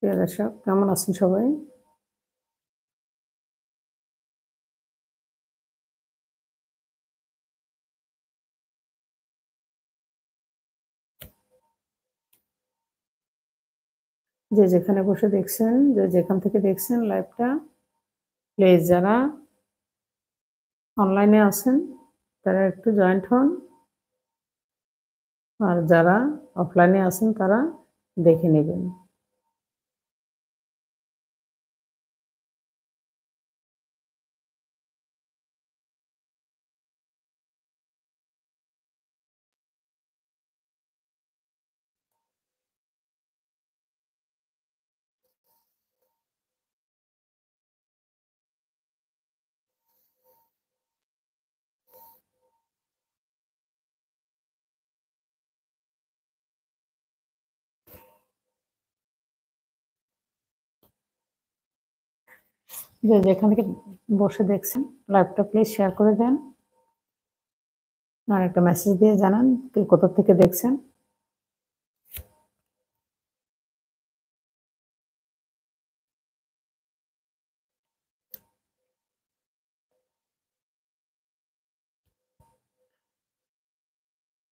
প্রিয় দর্শক কেমন আছেন সবাই যে যেখানে বসে দেখছেন যে যেখান থেকে দেখছেন লাইভটা প্লিজ যারা অনলাইনে আছেন তারা একটু জয়েন্ট হন আর যারা অফলাইনে আছেন তারা দেখে নেবেন যে যেখান থেকে বসে দেখছেন লাইভটা প্লিজ শেয়ার করে দেন আর একটা মেসেজ দিয়ে জানান কোথা থেকে দেখছেন